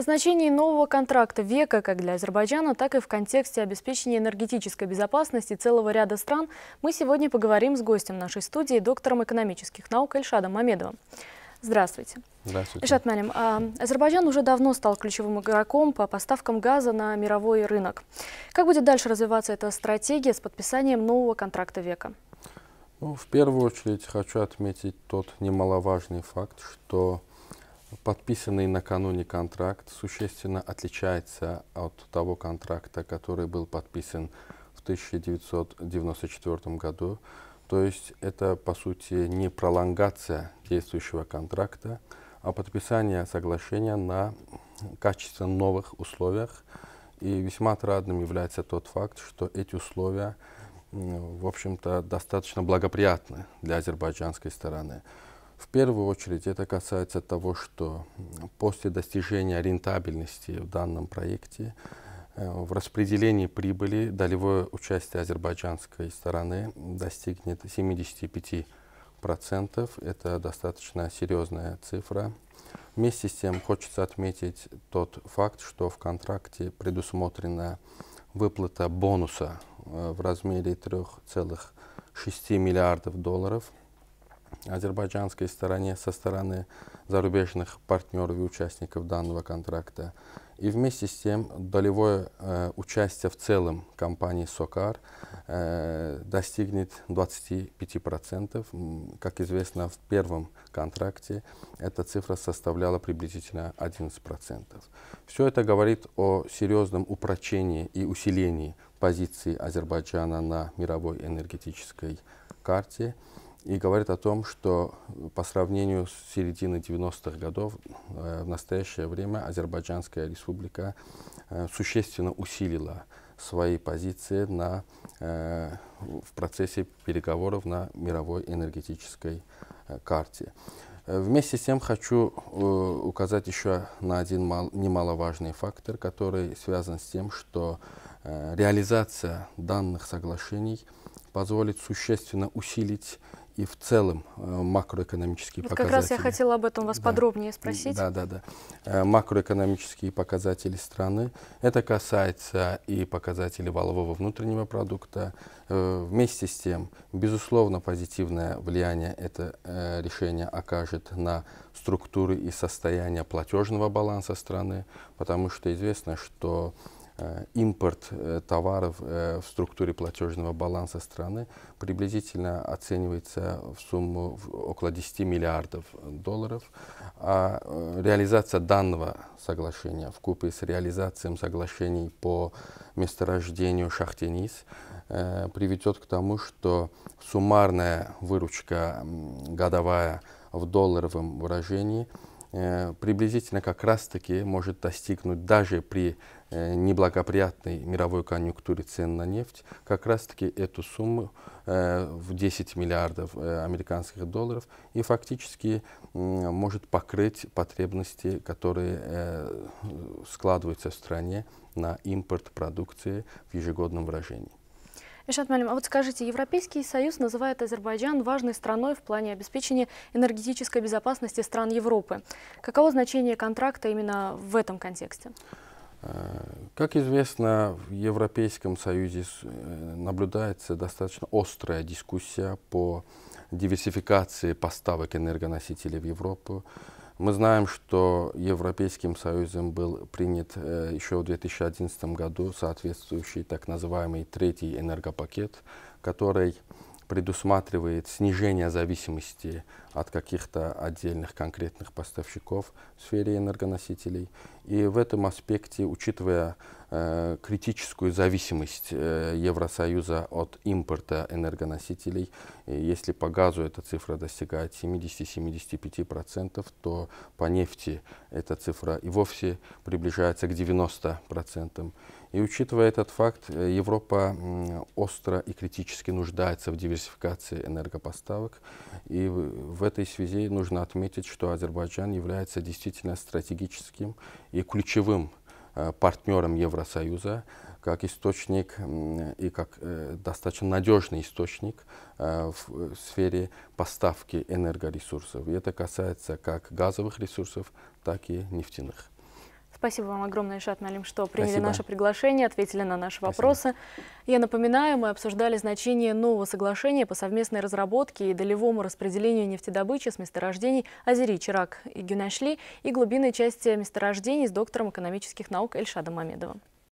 О значении нового контракта века как для Азербайджана, так и в контексте обеспечения энергетической безопасности целого ряда стран мы сегодня поговорим с гостем нашей студии, доктором экономических наук Эльшадом Мамедовым. Здравствуйте. Здравствуйте. Ильшат Малим, а, Азербайджан уже давно стал ключевым игроком по поставкам газа на мировой рынок. Как будет дальше развиваться эта стратегия с подписанием нового контракта века? Ну, в первую очередь хочу отметить тот немаловажный факт, что Подписанный накануне контракт существенно отличается от того контракта, который был подписан в 1994 году. То есть это, по сути, не пролонгация действующего контракта, а подписание соглашения на качественно новых условиях. И весьма отрадным является тот факт, что эти условия, в общем-то, достаточно благоприятны для азербайджанской стороны. В первую очередь это касается того, что после достижения рентабельности в данном проекте э, в распределении прибыли долевое участие азербайджанской стороны достигнет 75%. Это достаточно серьезная цифра. Вместе с тем хочется отметить тот факт, что в контракте предусмотрена выплата бонуса э, в размере 3,6 миллиардов долларов – азербайджанской стороне, со стороны зарубежных партнеров и участников данного контракта. И вместе с тем долевое э, участие в целом компании «Сокар» э, достигнет 25%. Как известно, в первом контракте эта цифра составляла приблизительно 11%. Все это говорит о серьезном упрочении и усилении позиции Азербайджана на мировой энергетической карте и говорит о том, что по сравнению с середины 90-х годов э, в настоящее время Азербайджанская республика э, существенно усилила свои позиции на, э, в процессе переговоров на мировой энергетической карте. Вместе с тем хочу указать еще на один немаловажный фактор, который связан с тем, что реализация данных соглашений позволит существенно усилить и в целом э, макроэкономические вот показатели. Как раз я хотела об этом вас да. подробнее спросить. Да, да, да. Э, макроэкономические показатели страны. Это касается и показателей валового внутреннего продукта. Э, вместе с тем, безусловно, позитивное влияние это решение окажет на структуры и состояние платежного баланса страны, потому что известно, что Э, импорт э, товаров э, в структуре платежного баланса страны приблизительно оценивается в сумму около 10 миллиардов долларов. А реализация данного соглашения в купе с реализацией соглашений по месторождению Шахтинис приведет к тому, что суммарная выручка годовая в долларовом выражении – Э, приблизительно как раз-таки может достигнуть даже при э, неблагоприятной мировой конъюнктуре цен на нефть, как раз-таки эту сумму э, в 10 миллиардов американских долларов и фактически может покрыть потребности, которые складываются в стране на импорт продукции в ежегодном выражении. Ильшат Малим, а вот скажите, Европейский Союз называет Азербайджан важной страной в плане обеспечения энергетической безопасности стран Европы. Каково значение контракта именно в этом контексте? Э, как известно, в Европейском Союзе э, наблюдается достаточно острая дискуссия по диверсификации поставок энергоносителей в Европу. Мы знаем, что Европейским Союзом был принят э, еще в 2011 году соответствующий так называемый третий энергопакет, который предусматривает снижение зависимости от каких-то отдельных конкретных поставщиков в сфере энергоносителей и в этом аспекте, учитывая э, критическую зависимость э, Евросоюза от импорта энергоносителей, э, если по газу эта цифра достигает 70-75%, то по нефти эта цифра и вовсе приближается к 90%. И учитывая этот факт, э, Европа остро и критически нуждается в диверсификации энергопоставок. И в этой связи нужно отметить, что Азербайджан является действительно стратегическим и и ключевым э, партнером Евросоюза, как источник и как э, достаточно надежный источник э, в сфере поставки энергоресурсов. И это касается как газовых ресурсов, так и нефтяных. Спасибо вам огромное, Ишат Налим, что приняли Спасибо. наше приглашение, ответили на наши Спасибо. вопросы. Я напоминаю, мы обсуждали значение нового соглашения по совместной разработке и долевому распределению нефтедобычи с месторождений Азери, Чирак и Гюнашли и глубинной части месторождений с доктором экономических наук Эльшадом Мамедовым.